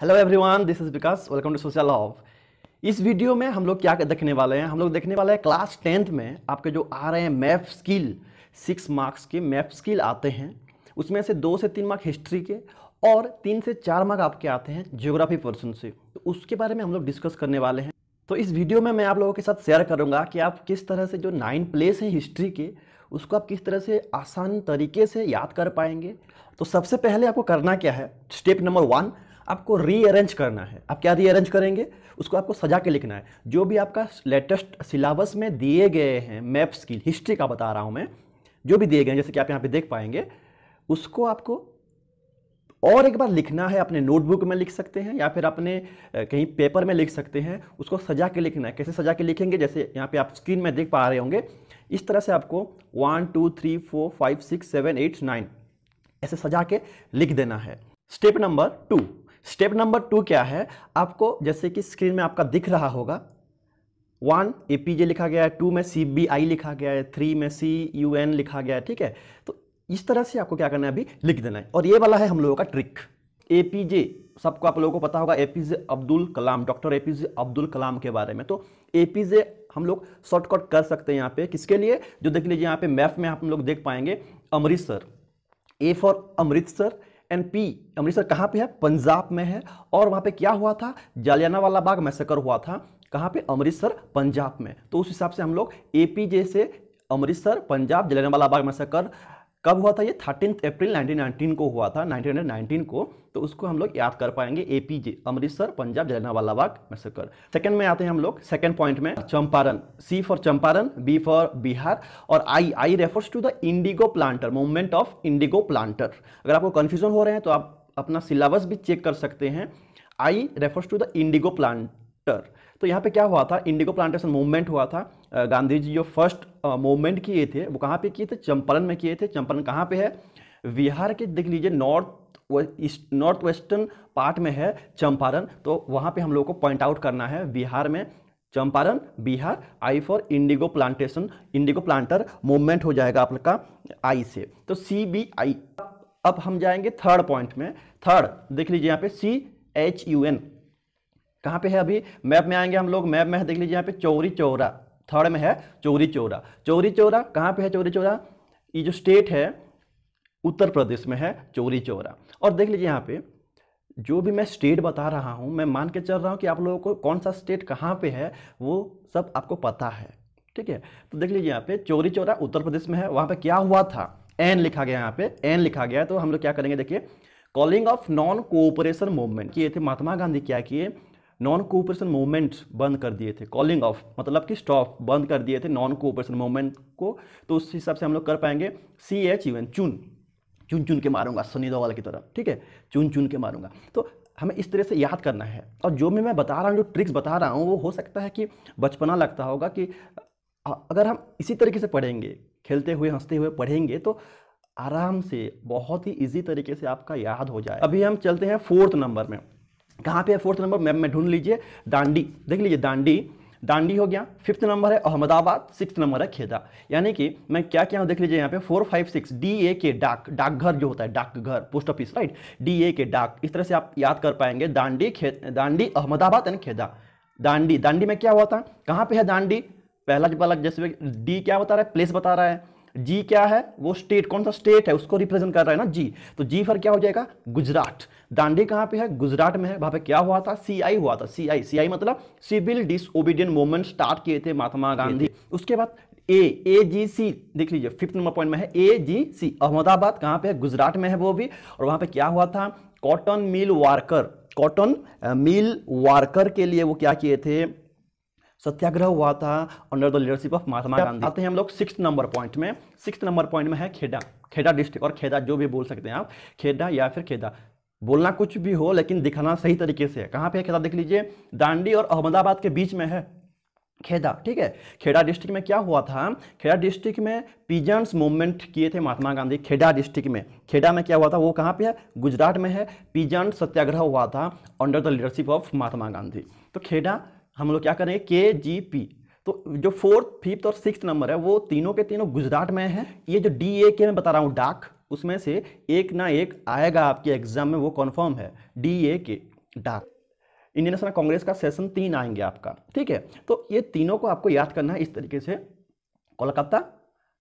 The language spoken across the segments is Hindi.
hello everyone this is Vikas welcome to social law इस वीडियो में हम लोग क्या देखने वाले हैं हम लोग देखने वाले हैं क्लास टेंथ में आपके जो आ रहे हैं मैथ स्किल सिक्स मार्क्स के मैथ स्किल आते हैं उसमें से दो से तीन मार्क हिस्ट्री के और तीन से चार मार्क आपके आते हैं जियोग्राफी पर्सन से तो उसके बारे में हम लोग डिस्कस करने वाले हैं तो इस वीडियो में मैं आप लोगों के साथ शेयर करूँगा कि आप किस तरह से जो नाइन प्लेस हैं हिस्ट्री के उसको आप किस तरह से आसान तरीके से याद कर पाएंगे तो सबसे पहले आपको करना क्या है स्टेप नंबर वन आपको रीअरेंज करना है आप क्या रीअरेंज करेंगे उसको आपको सजा के लिखना है जो भी आपका लेटेस्ट सिलेबस में दिए गए हैं मैप्स की हिस्ट्री का बता रहा हूँ मैं जो भी दिए गए हैं जैसे कि आप यहाँ पे देख पाएंगे उसको आपको और एक बार लिखना है अपने नोटबुक में लिख सकते हैं या फिर अपने कहीं पेपर में लिख सकते हैं उसको सजा के लिखना है कैसे सजा के लिखेंगे जैसे यहाँ पे आप स्क्रीन में देख पा रहे होंगे इस तरह से आपको one two three four five six seven eight nine ऐसे सजा के लिख देना है step number two step number two क्या है आपको जैसे कि स्क्रीन में आपका दिख रहा होगा वन ए पी जे लिखा गया है टू में सी बी आई लिखा गया है थ्री में सी यू एन लिखा गया है ठीक है तो इस तरह से आपको क्या करना है अभी लिख देना है और ये वाला है हम लोगों का ट्रिक ए पी जे सबको आप लोगों को पता होगा A P J Abdul Kalam doctor A P J Abdul Kalam के बारे में तो ए पी जे हम लोग शॉर्टकट कर सकते हैं यहाँ पे किसके लिए जो देख लीजिए यहाँ पे मैप में आप हम लोग देख पाएंगे Amritsar A for Amritsar and P Amritsar कहाँ पे है पंजाब में है और वहाँ पे क्या हुआ था जालियाना वाला बाग मैसेकर हुआ था कहाँ पे अमृतसर पंजाब में तो उस हिसाब से हम लोग ए पी जैसे अमृतसर पंजाब जलियाना वाला बाग मैसेकर कब हुआ था ये थर्टीन अप्रैल 1919 को हुआ था 1919 को तो उसको हम लोग याद कर पाएंगे APJ Amritsar Punjab Jallianwala Bagh massacre second में आते हैं हम लोग सेकंड पॉइंट में Champaran C for Champaran B for Bihar और I I refers to the indigo planter movement of indigo planter अगर आपको कन्फ्यूजन हो रहे हैं तो आप अपना सिलेबस भी चेक कर सकते हैं I refers to the indigo plant तो यहाँ पे क्या हुआ था इंडिगो प्लांटेशन मूवमेंट हुआ था गांधी जी जो फर्स्ट मूवमेंट किए थे वो कहाँ पे किए थे चंपारण में किए थे चंपारण कहाँ पे है बिहार के देख लीजिए नॉर्थ नॉर्थ वेस्टर्न पार्ट में है चंपारण तो वहाँ पे हम लोगों को पॉइंट आउट करना है बिहार में Champaran Bihar I for indigo plantation indigo planter movement हो जाएगा आपका आई से तो सी बी आई अब हम जाएंगे थर्ड पॉइंट में थर्ड देख लीजिए यहाँ पे सी एच यू एन कहाँ पे है अभी मैप में आएंगे हम लोग मैप में है देख लीजिए यहाँ पे चौरी चौरा थर्ड में है चौरी चौरा चौरी चौरा कहाँ पे है चौरी चौरा ये जो स्टेट है उत्तर प्रदेश में है चौरी चौरा और देख लीजिए यहाँ पे जो भी मैं स्टेट बता रहा हूँ मैं मान के चल रहा हूँ कि आप लोगों को कौन सा स्टेट कहाँ पे है वो सब आपको पता है ठीक है तो देख लीजिए यहाँ पे चौरी चौरा उत्तर प्रदेश में है वहाँ पे क्या हुआ था एन लिखा गया यहाँ पे एन लिखा गया तो हम लोग क्या करेंगे देखिए calling off non cooperation movement किए थे महात्मा गांधी क्या किए नॉन कोऑपरेशन मूवमेंट बंद कर दिए थे कॉलिंग ऑफ मतलब कि स्टॉप बंद कर दिए थे नॉन कोऑपरेशन मूवमेंट को तो उस हिसाब से हम लोग कर पाएंगे सी एच इवन चुन चुन चुन के मारूंगा सनी दोवाल की तरह ठीक है चुन चुन के मारूंगा तो हमें इस तरह से याद करना है और जो भी मैं बता रहा हूँ जो ट्रिक्स बता रहा हूँ वो हो सकता है कि बचपना लगता होगा कि अगर हम इसी तरीके से पढ़ेंगे खेलते हुए हंसते हुए पढ़ेंगे तो आराम से बहुत ही इजी तरीके से आपका याद हो जाए अभी हम चलते हैं फोर्थ नंबर में कहाँ पे है फोर्थ नंबर मैप में ढूंढ लीजिए दांडी देख लीजिए दांडी दांडी हो गया फिफ्थ नंबर है अहमदाबाद सिक्स नंबर है खेदा यानी कि मैं क्या क्या हूँ देख लीजिए यहाँ पे four five six D A K डाक डाकघर जो होता है डाकघर post office right D A K डाक इस तरह से आप याद कर पाएंगे दांडी खे दांडी अहमदाबाद एंड खेदा दांडी दांडी में क्या हुआ था कहाँ पे है दांडी पहला जो पहला जैसे डी क्या बता रहा है प्लेस बता रहा है जी क्या है वो स्टेट कौन सा स्टेट है उसको रिप्रेजेंट कर रहा है ना जी तो जी फर क्या हो जाएगा गुजरात दांडी कहां पे है गुजरात में है वहां पे क्या हुआ था सीआई हुआ था सीआई सीआई मतलब सिविल डिसओबीडियंट मूवमेंट स्टार्ट किए थे महात्मा गांधी उसके बाद ए ए जी सी देख लीजिए फिफ्थ नंबर पॉइंट में है ए जी सी अहमदाबाद कहां पे है गुजरात में है वो भी और वहां पे क्या हुआ था cotton mill worker cotton mill worker के लिए वो क्या किए थे सत्याग्रह हुआ था under the leadership of Mahatma Gandhi आते हैं हम लोग सिक्स नंबर पॉइंट में सिक्स नंबर पॉइंट में है खेडा खेडा डिस्ट्रिक्ट और खेदा जो भी बोल सकते हैं आप खेडा या फिर खेदा बोलना कुछ भी हो लेकिन दिखाना सही तरीके से है कहाँ पे है खेदा देख लीजिए दांडी और अहमदाबाद के बीच में है खेदा ठीक है खेड़ा डिस्ट्रिक्ट में क्या हुआ था खेड़ा डिस्ट्रिक्ट में पीजेंट्स मूवमेंट किए थे महात्मा गांधी खेड़ा डिस्ट्रिक्ट में खेड़ा में क्या हुआ था वो कहाँ पे है गुजरात में है पीजेंट सत्याग्रह हुआ था under the leadership of Mahatma Gandhi तो खेड़ा हम लोग क्या करेंगे के जी पी तो जो फोर्थ फिफ्थ और सिक्स नंबर है वो तीनों के तीनों गुजरात में है ये जो डी ए के मैं बता रहा हूँ डाक उसमें से एक ना एक आएगा आपके एग्जाम में वो कन्फर्म है डी ए के डाक इंडियन नेशनल कांग्रेस का सेशन तीन आएंगे आपका ठीक है तो ये तीनों को आपको याद करना है इस तरीके से कोलकाता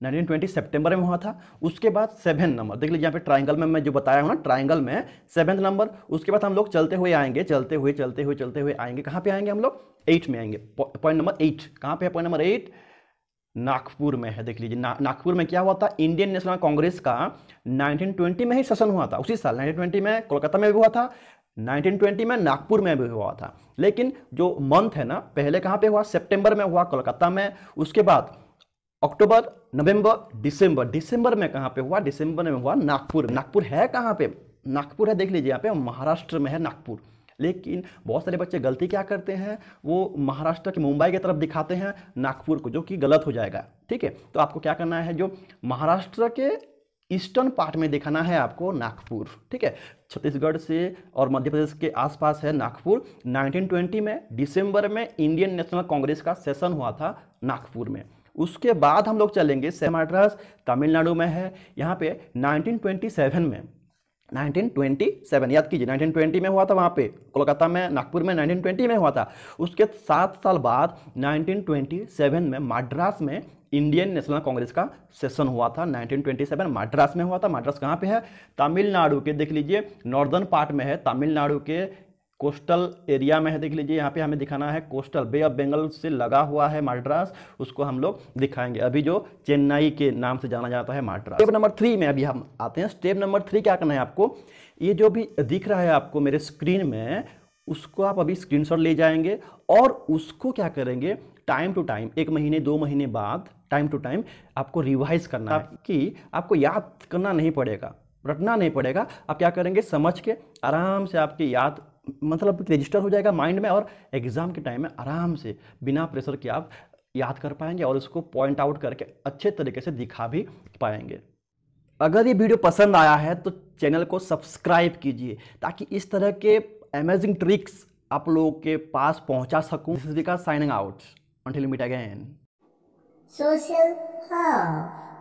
1920 सितंबर में हुआ था उसके बाद सेवन नंबर देख लीजिए यहाँ पे ट्रायंगल में मैं जो बताया हूँ ना ट्रायंगल में सेवन नंबर उसके बाद हम लोग चलते हुए आएंगे चलते हुए चलते हुए चलते हुए आएंगे कहाँ पे आएंगे हम लोग एट में आएंगे पॉइंट नंबर एट कहाँ पे है पॉइंट नंबर एट नागपुर में है देख लीजिए ना, नागपुर में क्या हुआ था इंडियन नेशनल कांग्रेस का 1920 में ही सेशन हुआ था उसी साल 1920 में कोलकाता में भी हुआ था 1920 में नागपुर में भी हुआ था लेकिन जो मंथ है ना पहले कहाँ पे हुआ सेप्टेम्बर में हुआ कोलकाता में उसके बाद अक्टूबर नवंबर दिसंबर दिसंबर में कहाँ पे हुआ दिसंबर में हुआ नागपुर नागपुर है कहाँ पे नागपुर है देख लीजिए यहाँ पे महाराष्ट्र में है नागपुर लेकिन बहुत सारे बच्चे गलती क्या करते हैं वो महाराष्ट्र के मुंबई की तरफ दिखाते हैं नागपुर को जो कि गलत हो जाएगा ठीक है तो आपको क्या करना है जो महाराष्ट्र के ईस्टर्न पार्ट में दिखाना है आपको नागपुर ठीक है छत्तीसगढ़ से और मध्य प्रदेश के आसपास है नागपुर 1920 में दिसंबर में इंडियन नेशनल कांग्रेस का सेशन हुआ था नागपुर में उसके बाद हम लोग चलेंगे सेमाड्रस तमिलनाडु में है यहाँ पे 1927 में 1927 याद कीजिए 1920 में हुआ था वहाँ पे कोलकाता में नागपुर में 1920 में हुआ था उसके सात साल बाद 1927 में मद्रास में इंडियन नेशनल कांग्रेस का सेशन हुआ था 1927 मद्रास में हुआ था मद्रास कहाँ पे है तमिलनाडु के देख लीजिए नॉर्दर्न पार्ट में है तमिलनाडु के कोस्टल एरिया में है देख लीजिए यहाँ पे हमें दिखाना है कोस्टल बे ऑफ बंगाल से लगा हुआ है माड्रास उसको हम लोग दिखाएंगे अभी जो चेन्नई के नाम से जाना जाता है माड्रास स्टेप नंबर थ्री में अभी हम आते हैं स्टेप नंबर थ्री क्या करना है आपको ये जो भी दिख रहा है आपको मेरे स्क्रीन में उसको आप अभी स्क्रीन ले जाएंगे और उसको क्या करेंगे टाइम टू टाइम एक महीने दो महीने बाद टाइम टू टाइम आपको रिवाइज करना है कि आपको याद करना नहीं पड़ेगा रटना नहीं पड़ेगा आप क्या करेंगे समझ के आराम से आपके याद मतलब रजिस्टर हो जाएगा माइंड में और एग्ज़ाम के टाइम में आराम से बिना प्रेशर के आप याद कर पाएंगे और उसको पॉइंट आउट करके अच्छे तरीके से दिखा भी पाएंगे अगर ये वीडियो पसंद आया है तो चैनल को सब्सक्राइब कीजिए ताकि इस तरह के अमेजिंग ट्रिक्स आप लोगों के पास पहुंचा सकूं this signing out until meet again social